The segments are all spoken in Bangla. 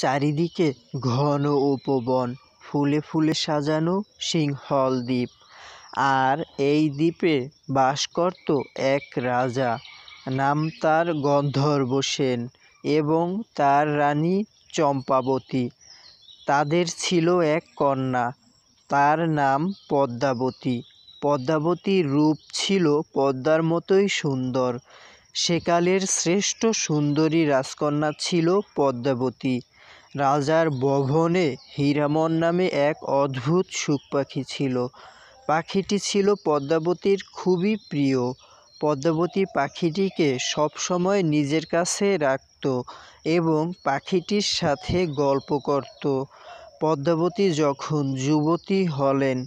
চারিদিকে ঘন উপবন ফুলে ফুলে সাজানো সিংহল দ্বীপ আর এই দ্বীপে বাস করত এক রাজা নাম তার গন্ধর্ব সেন এবং তার রানী চম্পাবতী তাদের ছিল এক কন্যা তার নাম পদ্মাবতী পদ্মাবতীর রূপ ছিল পদ্মার মতোই সুন্দর সেকালের শ্রেষ্ঠ সুন্দরী রাজকন্যা ছিল পদ্মাবতী রাজার ভবনে হীরামন নামে এক অদ্ভুত সুখ পাখি ছিল পাখিটি ছিল পদ্মাবতীর খুবই প্রিয় পদ্মাবতী পাখিটিকে সবসময় নিজের কাছে রাখত এবং পাখিটির সাথে গল্প করত পদ্মাবতী যখন যুবতী হলেন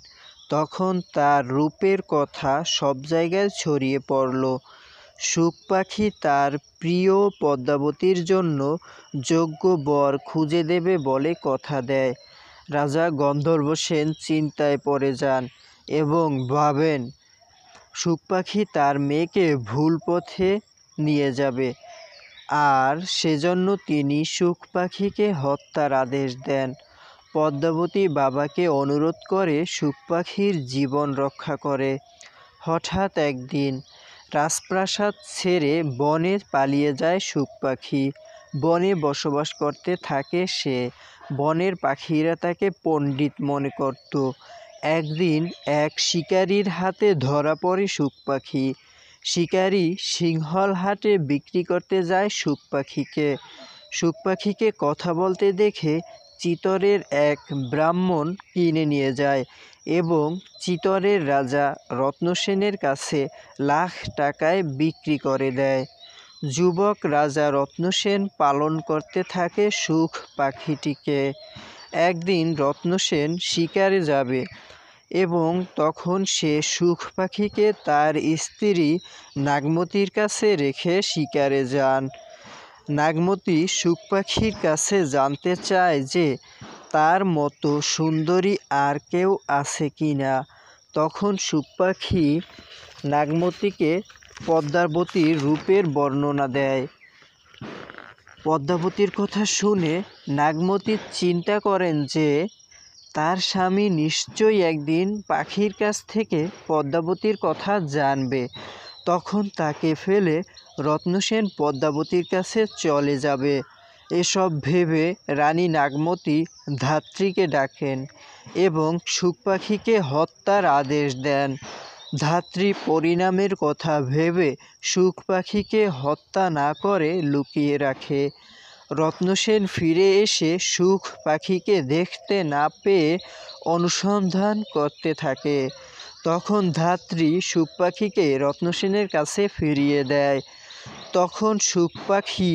তখন তার রূপের কথা সব জায়গায় ছড়িয়ে পড়ল শুক পাখি তার প্রিয় পদ্মাবতীর জন্য যোগ্য বর খুঁজে দেবে বলে কথা দেয় রাজা গন্ধর্ব সেন চিন্তায় পড়ে যান এবং ভাবেন শুক পাখি তার মেয়েকে ভুল পথে নিয়ে যাবে আর সেজন্য তিনি শুক পাখিকে হত্যার আদেশ দেন পদ্মাবতী বাবাকে অনুরোধ করে শুক পাখির জীবন রক্ষা করে হঠাৎ একদিন রাজপ্রাসাদ ছেড়ে বনে পালিয়ে যায় শুক পাখি বনে বসবাস করতে থাকে সে বনের পাখিরা তাকে পণ্ডিত মনে করত একদিন এক শিকারির হাতে ধরা পড়ে শুক পাখি শিকারী সিংহল হাটে বিক্রি করতে যায় শুক পাখিকে শুক পাখিকে কথা বলতে দেখে চিতরের এক ব্রাহ্মণ কিনে নিয়ে যায় এবং চিতরের রাজা রত্নসেনের কাছে লাখ টাকায় বিক্রি করে দেয় যুবক রাজা রত্নসেন পালন করতে থাকে সুখ পাখিটিকে একদিন রত্নসেন শিকারে যাবে এবং তখন সে সুখ পাখিকে তার স্ত্রী নাগমতির কাছে রেখে শিকারে যান নাগমতি সুখ পাখির কাছে জানতে চায় যে তার মতো সুন্দরী আর কেউ আছে কি না তখন সুপাখি নাগমতিকে পদ্মাবতীর রূপের বর্ণনা দেয় পদ্মাবতীর কথা শুনে নাগমতি চিন্তা করেন যে তার স্বামী নিশ্চয়ই একদিন পাখির কাছ থেকে পদ্মাবতীর কথা জানবে তখন তাকে ফেলে রত্নসেন পদ্মাবতীর কাছে চলে যাবে এসব ভেবে রানী নাগমতি ধাত্রীকে ডাকেন এবং সুখপাখিকে পাখিকে হত্যার আদেশ দেন ধাত্রী পরিণামের কথা ভেবে সুখপাখিকে পাখিকে হত্যা না করে লুকিয়ে রাখে রত্নসেন ফিরে এসে সুখ পাখিকে দেখতে না পেয়ে অনুসন্ধান করতে থাকে তখন ধাত্রী সুখ পাখিকে রত্নসেনের কাছে ফিরিয়ে দেয় তখন সুখ পাখি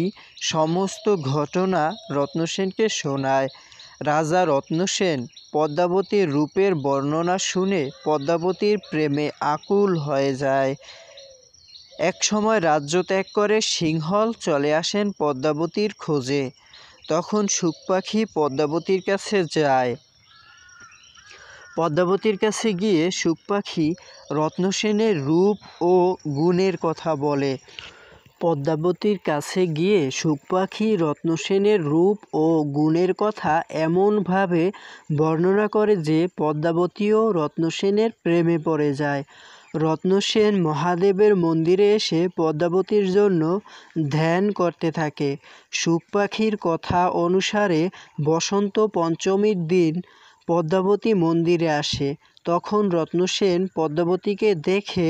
সমস্ত ঘটনা রত্নসেনকে শোনায় রাজা রত্নসেন পদ্মাবতীর রূপের বর্ণনা শুনে পদ্মাবতীর প্রেমে আকুল হয়ে যায় এক সময় রাজ্য ত্যাগ করে সিংহল চলে আসেন পদ্মাবতীর খোঁজে তখন সুখ পাখি পদ্মাবতীর কাছে যায় পদ্মাবতীর কাছে গিয়ে সুখ পাখি রত্নসেনের রূপ ও গুণের কথা বলে পদ্মাবতীর কাছে গিয়ে সুখপাখি রত্নসেনের রূপ ও গুণের কথা এমনভাবে বর্ণনা করে যে পদ্মাবতীও রত্নসেনের প্রেমে পড়ে যায় রত্নসেন মহাদেবের মন্দিরে এসে পদ্মাবতীর জন্য ধ্যান করতে থাকে সুখপাখির কথা অনুসারে বসন্ত পঞ্চমীর দিন পদ্মাবতী মন্দিরে আসে তখন রত্নসেন পদ্মাবতীকে দেখে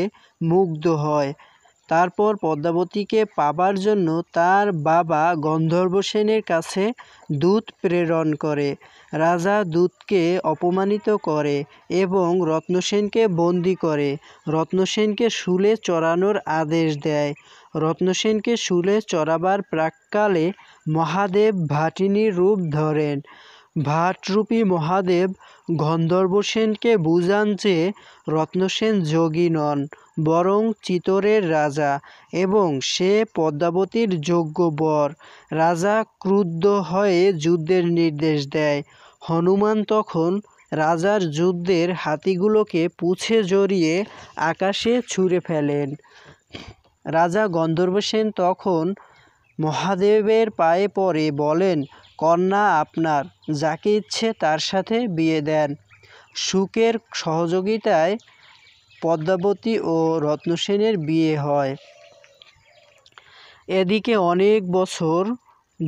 মুগ্ধ হয় তারপর পদ্মাবতীকে পাবার জন্য তার বাবা গন্ধর্ব সেনের কাছে দূত প্রেরণ করে রাজা দূতকে অপমানিত করে এবং রত্নসেনকে বন্দি করে রত্নসেনকে শুলে চড়ানোর আদেশ দেয় রত্নসেনকে শুলে চড়াবার প্রাককালে মহাদেব ভাটিনীর রূপ ধরেন ভাটরূপী মহাদেব গন্ধর্বসেনকে বুঝান যে রত্নসেন যোগী নন বরং চিতোরের রাজা এবং সে পদ্মাবতীর যোগ্য বর রাজা ক্রুদ্ধ হয়ে যুদ্ধের নির্দেশ দেয় হনুমান তখন রাজার যুদ্ধের হাতিগুলোকে পুছে জড়িয়ে আকাশে ছুঁড়ে ফেলেন রাজা গন্ধর্বসেন তখন মহাদেবের পায়ে পড়ে বলেন কন্যা আপনার যাকে ইচ্ছে তার সাথে বিয়ে দেন সুখের সহযোগিতায় পদ্মাবতী ও রত্নসেনের বিয়ে হয় এদিকে অনেক বছর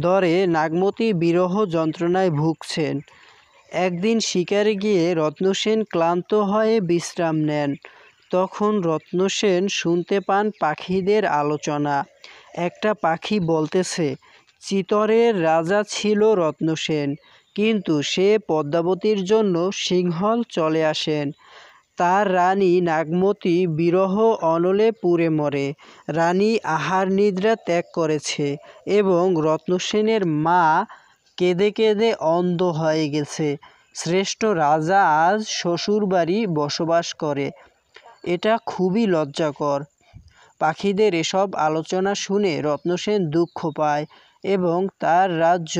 ধরে নাগমতী বিরহ যন্ত্রণায় ভুগছেন একদিন শিকারে গিয়ে রত্নসেন ক্লান্ত হয়ে বিশ্রাম নেন তখন রত্নসেন শুনতে পান পাখিদের আলোচনা একটা পাখি বলতেছে চিতরের রাজা ছিল রত্নসেন কিন্তু সে পদ্মাবতীর জন্য সিংহল চলে আসেন তার রানী নাগমতী বিরহ অনলে পুড়ে মরে রানী আহার নিদ্রা ত্যাগ করেছে এবং রত্নসেনের মা কেঁদে কেঁদে অন্ধ হয়ে গেছে শ্রেষ্ঠ রাজা আজ শ্বশুরবাড়ি বসবাস করে এটা খুবই লজ্জাকর পাখিদের এসব আলোচনা শুনে রত্নসেন দুঃখ পায় এবং তার রাজ্য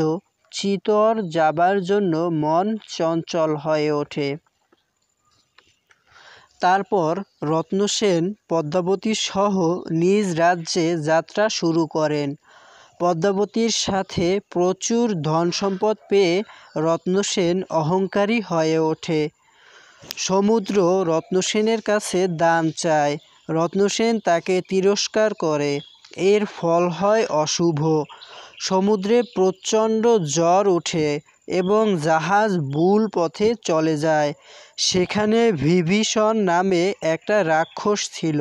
চিতর যাবার জন্য মন চঞ্চল হয়ে ওঠে তারপর রত্নসেন পদ্মাবতীসহ নিজ রাজ্যে যাত্রা শুরু করেন পদ্মাবতীর সাথে প্রচুর ধন সম্পদ পেয়ে রত্নসেন অহংকারী হয়ে ওঠে সমুদ্র রত্নসেনের কাছে দান চায় রত্নসেন তাকে তিরস্কার করে এর ফল হয় অশুভ সমুদ্রে প্রচণ্ড জ্বর ওঠে এবং জাহাজ ভুল পথে চলে যায় সেখানে ভিভীষণ নামে একটা রাক্ষস ছিল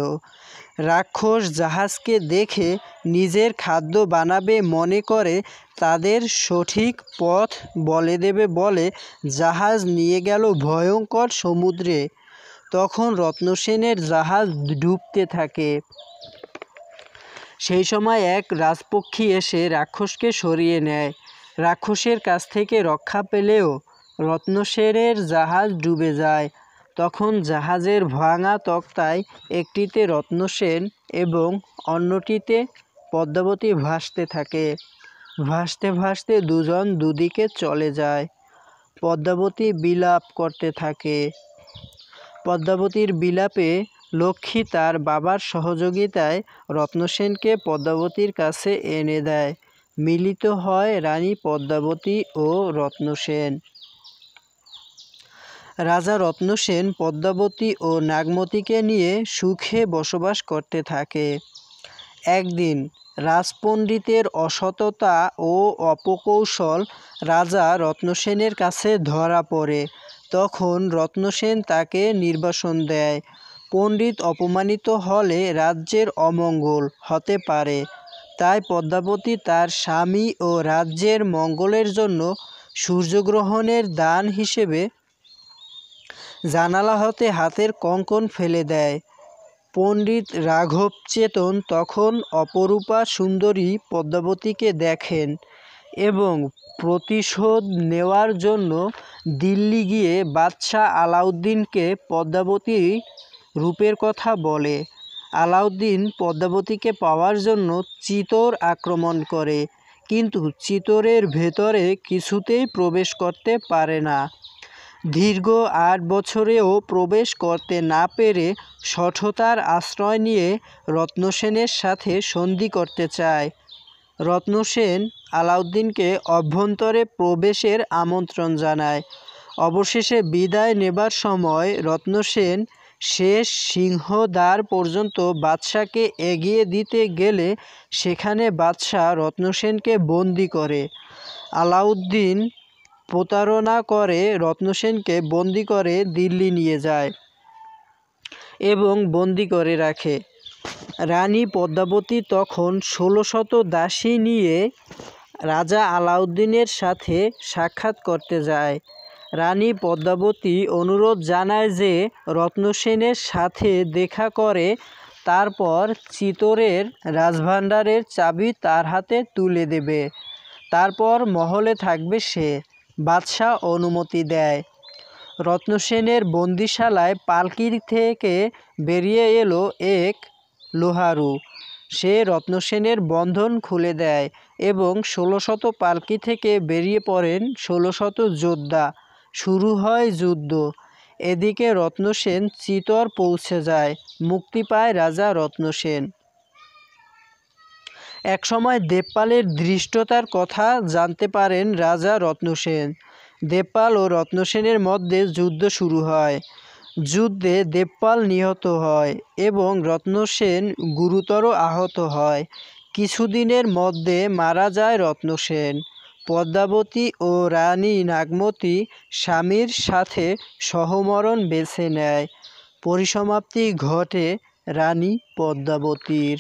রাক্ষস জাহাজকে দেখে নিজের খাদ্য বানাবে মনে করে তাদের সঠিক পথ বলে দেবে বলে জাহাজ নিয়ে গেল ভয়ঙ্কর সমুদ্রে তখন রত্নসেনের জাহাজ ডুবতে থাকে সেই সময় এক রাজপক্ষী এসে রাক্ষসকে সরিয়ে নেয় রাক্ষসের কাছ থেকে রক্ষা পেলেও রত্নসেরের জাহাজ ডুবে যায় তখন জাহাজের ভাঙা তক্তায় একটিতে রত্নসেন এবং অন্যটিতে পদ্মাবতী ভাসতে থাকে ভাসতে ভাসতে দুজন দুদিকে চলে যায় পদ্মাবতী বিলাপ করতে থাকে পদ্মাবতীর বিলাপে লক্ষ্মী তার বাবার সহযোগিতায় রত্নসেনকে পদ্মাবতীর কাছে এনে দেয় মিলিত হয় রানী পদ্মাবতী ও রত্নসেন রাজা রত্নসেন পদ্মাবতী ও নাগমতীকে নিয়ে সুখে বসবাস করতে থাকে একদিন রাজপণ্ডিতের অসততা ও অপকৌশল রাজা রত্নসেনের কাছে ধরা পড়ে তখন রত্নসেন তাকে নির্বাসন দেয় পণ্ডিত অপমানিত হলে রাজ্যের অমঙ্গল হতে পারে তাই পদ্মাবতী তার স্বামী ও রাজ্যের মঙ্গলের জন্য সূর্যগ্রহণের দান হিসেবে জানালা হতে হাতের কঙ্কন ফেলে দেয় পণ্ডিত রাঘব চেতন তখন অপরূপা সুন্দরী পদ্মাবতীকে দেখেন এবং প্রতিশোধ নেওয়ার জন্য দিল্লি গিয়ে বাদশাহ আলাউদ্দিনকে পদ্মাবতী রূপের কথা বলে আলাউদ্দিন পদ্মাবতীকে পাওয়ার জন্য চিতোর আক্রমণ করে কিন্তু চিতোরের ভেতরে কিছুতেই প্রবেশ করতে পারে না দীর্ঘ আট বছরেও প্রবেশ করতে না পেরে সঠতার আশ্রয় নিয়ে রত্নসেনের সাথে সন্ধি করতে চায় রত্নসেন আলাউদ্দিনকে অভ্যন্তরে প্রবেশের আমন্ত্রণ জানায় অবশেষে বিদায় নেবার সময় রত্নসেন শেষ সিংহদ্বার পর্যন্ত বাদশাকে এগিয়ে দিতে গেলে সেখানে বাদশাহ রত্নসেনকে বন্দি করে আলাউদ্দিন প্রতারণা করে রত্নসেনকে বন্দি করে দিল্লি নিয়ে যায় এবং বন্দি করে রাখে রানী পদ্মাবতী তখন ষোলো শত দাসী নিয়ে রাজা আলাউদ্দিনের সাথে সাক্ষাৎ করতে যায় রানী পদ্মাবতী অনুরোধ জানায় যে রত্নসেনের সাথে দেখা করে তারপর চিতোরের রাজভাণ্ডারের চাবি তার হাতে তুলে দেবে তারপর মহলে থাকবে সে বাদশাহ অনুমতি দেয় রত্নসেনের বন্দিশালায় পালকির থেকে বেরিয়ে এলো এক লোহারু সে রত্নসেনের বন্ধন খুলে দেয় এবং ষোলোশত পালকি থেকে বেরিয়ে পড়েন ষোলোশত যোদ্ধা শুরু হয় যুদ্ধ এদিকে রত্নসেন চিতর পৌঁছে যায় মুক্তি পায় রাজা রত্নসেন সময় দেবপালের ধৃষ্টতার কথা জানতে পারেন রাজা রত্নসেন দেবপাল ও রত্নসেনের মধ্যে যুদ্ধ শুরু হয় যুদ্ধে দেবপাল নিহত হয় এবং রত্নসেন গুরুতর আহত হয় কিছুদিনের মধ্যে মারা যায় রত্নসেন পদ্মাবতী ও রানী নাগমতী স্বামীর সাথে সহমরণ বেছে নেয় পরিসমাপ্তি ঘটে রানী পদ্মাবতীর